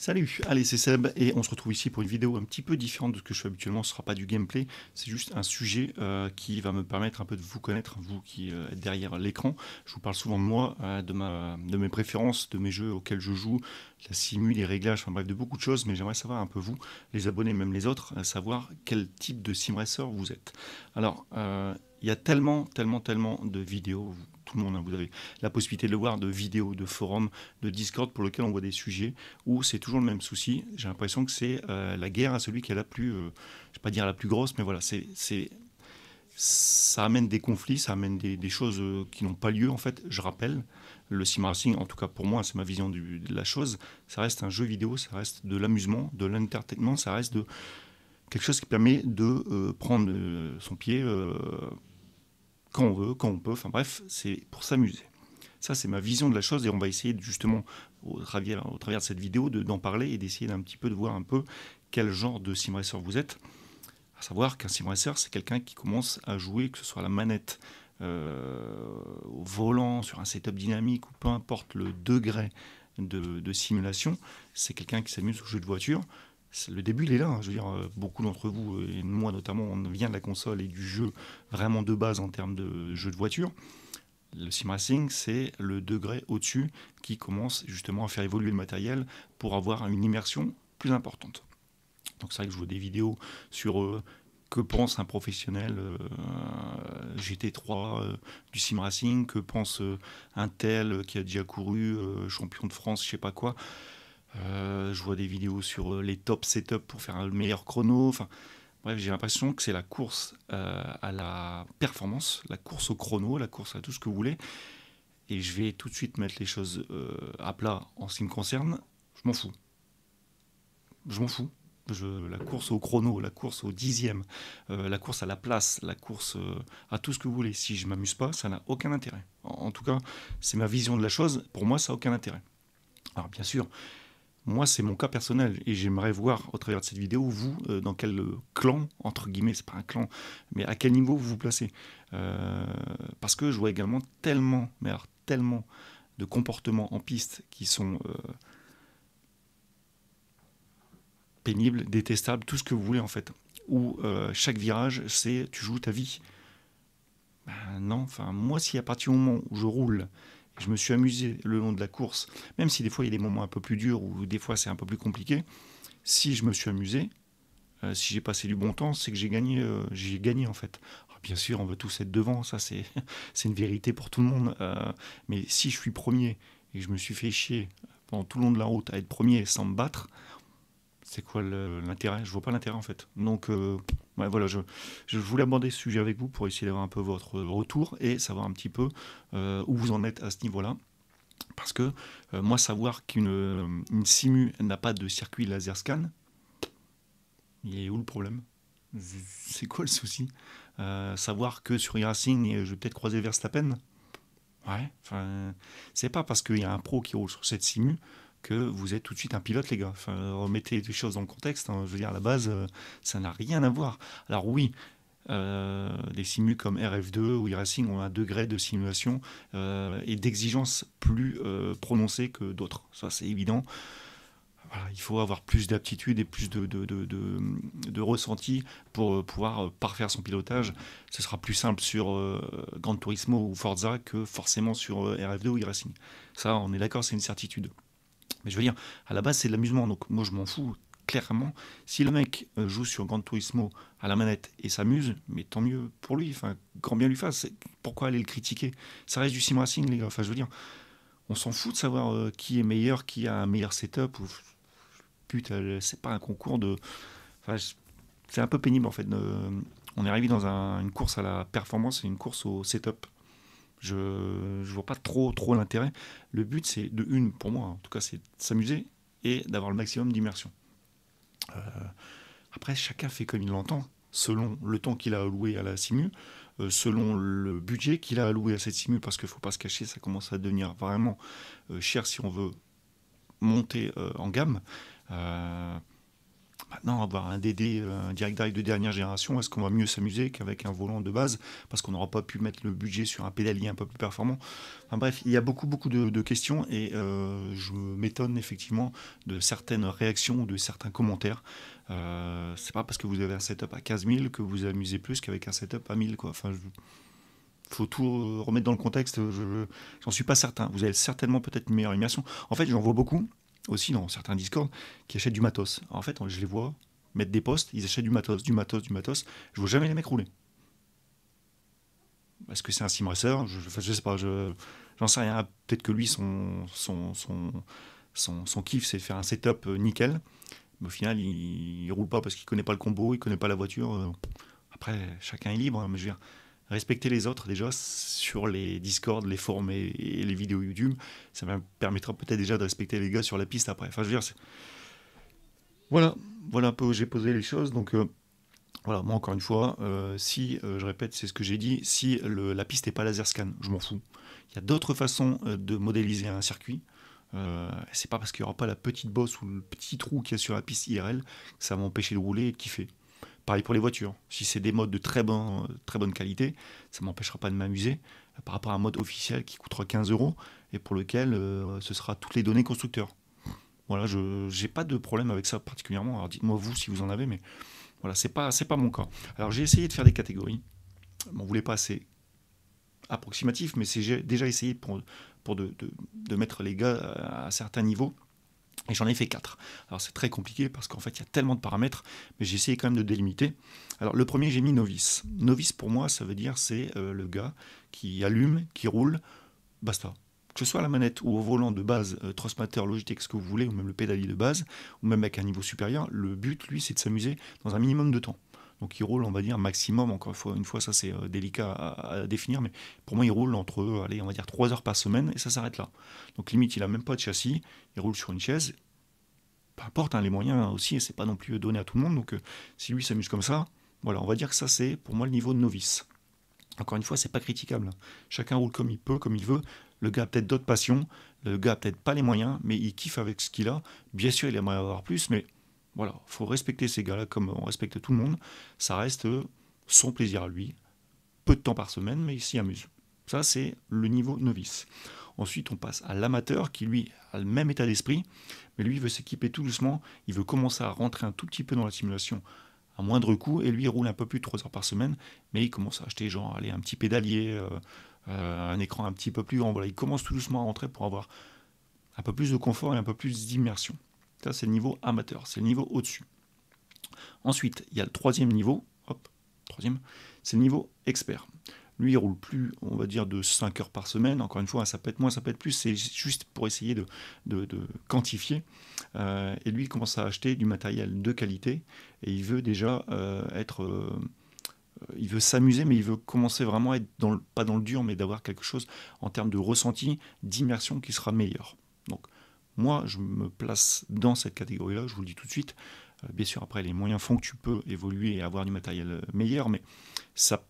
Salut, allez c'est Seb et on se retrouve ici pour une vidéo un petit peu différente de ce que je fais habituellement, ce ne sera pas du gameplay, c'est juste un sujet euh, qui va me permettre un peu de vous connaître, vous qui euh, êtes derrière l'écran. Je vous parle souvent de moi, euh, de, ma, de mes préférences, de mes jeux auxquels je joue, la simule, les réglages, enfin bref de beaucoup de choses, mais j'aimerais savoir un peu vous, les abonnés, même les autres, savoir quel type de sim vous êtes. Alors, il y a tellement, tellement, tellement de vidéos, tout le monde. Hein. vous avez la possibilité de le voir, de vidéos, de forums, de Discord pour lequel on voit des sujets où c'est toujours le même souci. J'ai l'impression que c'est euh, la guerre à celui qui est la plus, Je euh, je vais pas dire la plus grosse, mais voilà, c'est ça amène des conflits, ça amène des, choses euh, qui n'ont pas lieu. En fait, je rappelle, le sim racing, en tout cas pour moi, c'est ma vision du, de la chose, ça reste un jeu vidéo, ça reste de l'amusement, de l'entertainment, ça reste de quelque chose qui permet de prendre son pied quand on veut, quand on peut. Enfin bref, c'est pour s'amuser. Ça, c'est ma vision de la chose et on va essayer justement, au travers, de cette vidéo, d'en parler et d'essayer d'un petit peu de voir un peu quel genre de simracer vous êtes. À savoir qu'un simracer, c'est quelqu'un qui commence à jouer, que ce soit la manette, euh, au volant, sur un setup dynamique ou peu importe le degré de simulation, c'est quelqu'un qui s'amuse au jeu de voiture le début, il est là. Hein. Je veux dire, euh, beaucoup d'entre vous, euh, et moi notamment, on vient de la console et du jeu vraiment de base en termes de jeu de voiture. Le sim racing, c'est le degré au-dessus qui commence justement à faire évoluer le matériel pour avoir une immersion plus importante. Donc c'est vrai que je vois des vidéos sur euh, que pense un professionnel GT3 du sim racing, que pense un tel qui a déjà couru champion de France, je sais pas quoi. Euh, je vois des vidéos sur euh, les top setups pour faire le meilleur chrono. Enfin, bref, j'ai l'impression que c'est la course euh, à la performance, la course au chrono, la course à tout ce que vous voulez. Et je vais tout de suite mettre les choses à plat en ce qui me concerne. Je m'en fous. Je m'en fous. la course au chrono, la course au dixième, la course à la place, la course à tout ce que vous voulez. Si je m'amuse pas, ça n'a aucun intérêt. En, en tout cas, c'est ma vision de la chose. Pour moi, ça n'a aucun intérêt. Alors bien sûr, moi, c'est mon cas personnel et j'aimerais voir au travers de cette vidéo, vous, euh, dans quel euh, clan, entre guillemets, c'est pas un clan, mais à quel niveau vous vous placez. Euh, parce que je vois également tellement, mais alors tellement de comportements en piste qui sont pénibles, détestables, tout ce que vous voulez en fait. Où chaque virage, c'est tu joues ta vie. Ben non, enfin, moi, si à partir du moment où je roule, je me suis amusé le long de la course, même si des fois il y a des moments un peu plus durs ou des fois c'est un peu plus compliqué. Si je me suis amusé, euh, si j'ai passé du bon temps, c'est que j'ai gagné, euh, gagné en fait. Ah, bien sûr, on veut tous être devant, ça c'est, une vérité pour tout le monde. Euh, mais si je suis premier et que je me suis fait chier pendant tout le long de la route à être premier sans me battre, c'est quoi l'intérêt Je ne vois pas l'intérêt en fait. Donc voilà, je, je, voulais aborder ce sujet avec vous pour essayer d'avoir un peu votre retour et savoir un petit peu euh, où vous en êtes à ce niveau-là. Parce que euh, moi, savoir qu'une une simu n'a pas de circuit laser scan, il est où le problème C'est quoi le souci euh, Savoir que sur Iracing, racing je vais peut-être croiser Verstappen Ouais, enfin, c'est pas parce qu'il y a un pro qui roule sur cette simu que vous êtes tout de suite un pilote, les gars. remettez les choses dans le contexte. Hein. Je veux dire, à la base, euh, ça n'a rien à voir. Alors oui, euh, des simus comme RF2 ou e-racing ont un degré de simulation euh, et d'exigence plus euh, prononcé que d'autres. Ça, c'est évident. il faut avoir plus d'aptitude et plus de, de, de, de, ressenti pour euh, pouvoir parfaire son pilotage. Ce sera plus simple sur Gran Turismo ou Forza que forcément sur RF2 ou e-racing. Ça, on est d'accord, c'est une certitude je veux dire, à la base, c'est de l'amusement. Donc moi, je m'en fous clairement. Si le mec euh, joue sur Gran Turismo à la manette et s'amuse, mais tant mieux pour lui. Enfin, grand bien lui fasse. Pourquoi aller le critiquer Ça reste du sim racing, les gars. Enfin, je veux dire, on s'en fout de savoir euh, qui est meilleur, qui a un meilleur setup. Putain, euh, c'est pas un concours de. c'est un peu pénible en fait. On est arrivé dans une course à la performance et une course au setup. Je ne vois pas trop, trop l'intérêt. Le but, c'est de une, pour moi, en tout cas, c'est s'amuser et d'avoir le maximum d'immersion. Euh, après, chacun fait comme il l'entend, selon le temps qu'il a alloué à la simu, euh, selon le budget qu'il a alloué à cette simu, parce qu'il ne faut pas se cacher, ça commence à devenir vraiment euh, cher si on veut monter en gamme maintenant, avoir un DD, un Direct Drive de dernière génération, est-ce qu'on va mieux s'amuser qu'avec un volant de base parce qu'on n'aura pas pu mettre le budget sur un pédalier un peu plus performant enfin, Bref, il y a beaucoup, beaucoup de, questions et euh, je m'étonne effectivement de certaines réactions ou de certains commentaires. Euh, c'est pas parce que vous avez un setup à 15 000 que vous amusez plus qu'avec un setup à 1000. Quoi. Enfin, faut tout remettre dans le contexte. Je, j'en suis pas certain. Vous avez certainement peut-être une meilleure immersion. En fait, j'en vois beaucoup aussi dans certains Discord qui achètent du matos. en fait, je les vois mettre des postes, ils achètent du matos, du matos, du matos. Je vois jamais les mecs rouler. Est-ce que c'est un simracer je, sais pas, j'en sais rien. Peut-être que lui, son, son, son, son, kiff, c'est faire un setup euh, nickel. Mais au final, il, il roule pas parce qu'il connaît pas le combo, il connaît pas la voiture. Euh, après, chacun est libre, hein, mais je veux dire respecter les autres déjà sur les discords, les forums et, les vidéos YouTube, ça me permettra peut-être déjà de respecter les gars sur la piste après. Enfin, je veux dire, voilà, voilà un peu où j'ai posé les choses. Donc, euh, voilà, moi encore une fois, euh, si, euh, je répète, c'est ce que j'ai dit, si la piste n'est pas laser scan, je m'en fous. Il y a d'autres façons de modéliser un circuit. Euh, c'est pas parce qu'il n'y aura pas la petite bosse ou le petit trou qu'il y a sur la piste IRL que ça va m'empêcher de rouler et de kiffer. Pareil pour les voitures. Si c'est des modes de très, très bonne qualité, ça ne m'empêchera pas de m'amuser euh, par rapport à un mode officiel qui coûtera 15 euros et pour lequel euh, ce sera toutes les données constructeurs. Voilà, je n'ai pas de problème avec ça particulièrement. Alors dites-moi vous si vous en avez, mais voilà, c'est pas pas mon cas. Alors j'ai essayé de faire des catégories. On ne voulait pas assez approximatif, mais c'est déjà essayé pour, pour de, mettre les gars à certains niveaux. Et j'en ai fait quatre. Alors c'est très compliqué parce qu'en fait il y a tellement de paramètres, mais j'ai essayé quand même de délimiter. Alors le premier j'ai mis novice. Novice pour moi ça veut dire c'est euh, le gars qui allume, qui roule, basta. Que ce soit la manette ou au volant de base, euh, transmetteur, Logitech, ce que vous voulez, ou même le pédalier de base, ou même avec un niveau supérieur, le but lui c'est de s'amuser dans un minimum de temps. Donc il roule, on va dire, maximum, encore une fois, ça c'est euh, délicat à, définir, mais pour moi il roule entre, euh, allez, on va dire 3 heures par semaine et ça s'arrête là. Donc limite, il n'a même pas de châssis, il roule sur une chaise, peu importe, hein, les moyens aussi, et c'est pas non plus donné à tout le monde, donc euh, si lui s'amuse comme ça, voilà, on va dire que ça c'est pour moi le niveau de novice. Encore une fois, c'est pas critiquable. Hein. Chacun roule comme il peut, comme il veut. Le gars a peut-être d'autres passions, le gars a peut-être pas les moyens, mais il kiffe avec ce qu'il a. Bien sûr, il aimerait avoir plus, mais voilà, il faut respecter ces gars-là comme on respecte tout le monde. Ça reste euh, son plaisir à lui, peu de temps par semaine, mais il s'y amuse. Ça, c'est le niveau novice. Ensuite, on passe à l'amateur qui, lui, a le même état d'esprit, mais lui, veut s'équiper tout doucement, il veut commencer à rentrer un tout petit peu dans la simulation à moindre coût, et lui, roule un peu plus de 3 heures par semaine, mais il commence à acheter, genre, allez, un petit pédalier, euh, euh, un écran un petit peu plus grand. Voilà, il commence tout doucement à rentrer pour avoir un peu plus de confort et un peu plus d'immersion. Ça, c'est le niveau amateur, c'est le niveau au-dessus. Ensuite, il y a le troisième niveau, troisième, c'est le niveau expert. Lui, il roule plus, on va dire, de 5 heures par semaine. Encore une fois, ça peut être moins, ça peut être plus. C'est juste pour essayer de, quantifier. Euh, et lui, il commence à acheter du matériel de qualité. Et il veut déjà euh, être... Euh, il veut s'amuser, mais il veut commencer vraiment à être, dans le, pas dans le dur, mais d'avoir quelque chose en termes de ressenti, d'immersion qui sera meilleur. Moi, je me place dans cette catégorie-là, je vous le dis tout de suite. Euh, bien sûr, après, les moyens font que tu peux évoluer et avoir du matériel euh, meilleur, mais ça,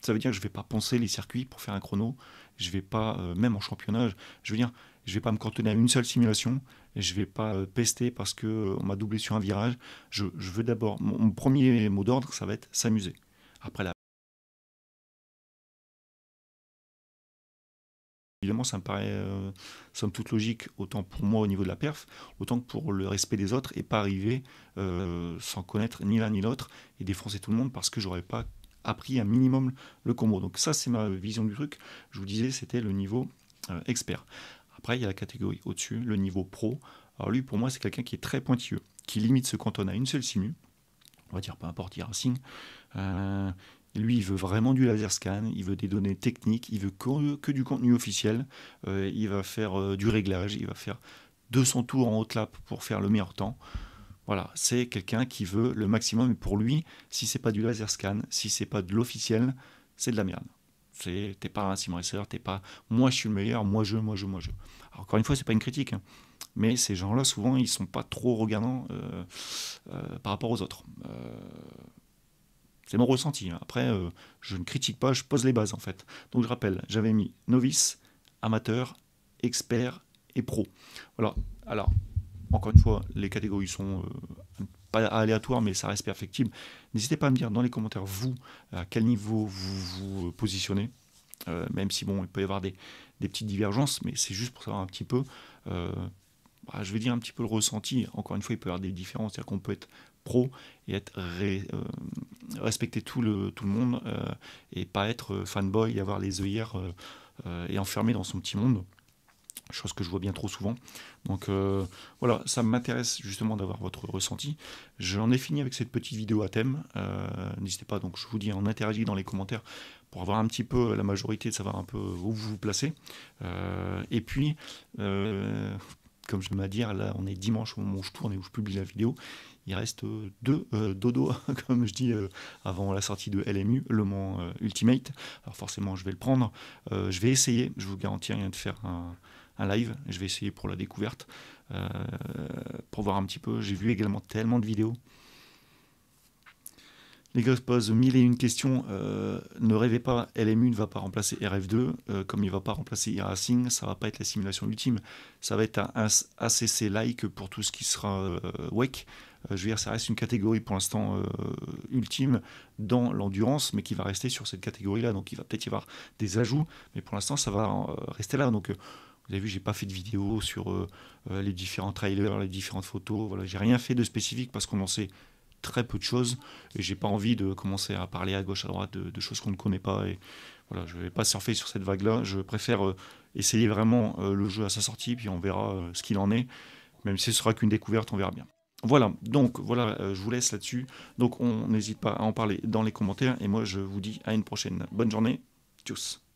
ça veut dire que je ne vais pas penser les circuits pour faire un chrono. Je vais pas, euh, même en championnage, je veux dire, je ne vais pas me cantonner à une seule simulation. Je ne vais pas pester parce qu'on m'a doublé sur un virage. Je, veux d'abord, mon, mon premier mot d'ordre, ça va être s'amuser. Après la Évidemment, ça me paraît, euh, somme toute logique, autant pour moi au niveau de la perf, autant que pour le respect des autres, et pas arriver euh, sans connaître ni l'un ni l'autre et défoncer tout le monde parce que j'aurais pas appris un minimum le combo. Donc ça, c'est ma vision du truc. Je vous disais, c'était le niveau euh, expert. Après, il y a la catégorie au-dessus, le niveau pro. Alors lui, pour moi, c'est quelqu'un qui est très pointilleux, qui limite ce canton à une seule simu, on va dire peu importe, il y a un signe, lui, il veut vraiment du laser scan, il veut des données techniques, il veut que, du contenu officiel, euh, il va faire euh, du réglage, il va faire 200 tours en haute lap pour faire le meilleur temps. Voilà, c'est quelqu'un qui veut le maximum. Et pour lui, si c'est pas du laser scan, si c'est pas de l'officiel, c'est de la merde. T'es pas un sim tu t'es pas moi je suis le meilleur, moi je, moi je, moi je. encore une fois, c'est pas une critique, hein, mais ces gens-là, souvent, ils sont pas trop regardants euh, par rapport aux autres. C'est mon ressenti. Après, euh, je ne critique pas, je pose les bases en fait. Donc je rappelle, j'avais mis novice, amateur, expert et pro. Voilà. Alors, encore une fois, les catégories sont euh, pas aléatoires, mais ça reste perfectible. N'hésitez pas à me dire dans les commentaires, vous, à quel niveau vous vous euh, positionnez. même si bon, il peut y avoir des, petites divergences, mais c'est juste pour savoir un petit peu, bah, je vais dire un petit peu le ressenti. Encore une fois, il peut y avoir des différences, cest à qu'on peut être pro et être euh, respecter tout le, tout le monde euh, et pas être euh, fanboy et avoir les œillères et enfermé dans son petit monde chose que je vois bien trop souvent. Donc voilà, ça m'intéresse justement d'avoir votre ressenti. J'en ai fini avec cette petite vidéo à thème. N'hésitez pas, donc je vous dis, en interagit dans les commentaires pour avoir un petit peu la majorité, de savoir un peu où vous vous placez. et puis, comme je vais à dire, là on est dimanche au moment où je tourne et où je publie la vidéo, il reste euh, deux euh, dodo, comme je dis, euh, avant la sortie de LMU, Le Mont Ultimate. Alors forcément, je vais le prendre. je vais essayer, je vous garantis rien de faire un live. Je vais essayer pour la découverte, pour voir un petit peu. J'ai vu également tellement de vidéos. Les gars se posent mille et une questions. Euh, ne rêvez pas, LMU ne va pas remplacer RF2, euh, comme il ne va pas remplacer Iracing, ça ne va pas être la simulation ultime. Ça va être un ACC-like pour tout ce qui sera euh, wake. WEC. je veux dire, ça reste une catégorie pour l'instant ultime dans l'endurance, mais qui va rester sur cette catégorie-là. Donc il va peut-être y avoir des ajouts, mais pour l'instant, ça va rester là. Donc. Vous avez vu, j'ai pas fait de vidéo sur les différents trailers, les différentes photos. Voilà, j'ai rien fait de spécifique parce qu'on en sait très peu de choses et j'ai pas envie de commencer à parler à gauche à droite de, choses qu'on ne connaît pas et voilà je vais pas surfer sur cette vague là je préfère euh, essayer vraiment euh, le jeu à sa sortie puis on verra euh, ce qu'il en est même si ce sera qu'une découverte on verra bien voilà donc voilà je vous laisse là-dessus donc on n'hésite pas à en parler dans les commentaires et moi je vous dis à une prochaine bonne journée tchuss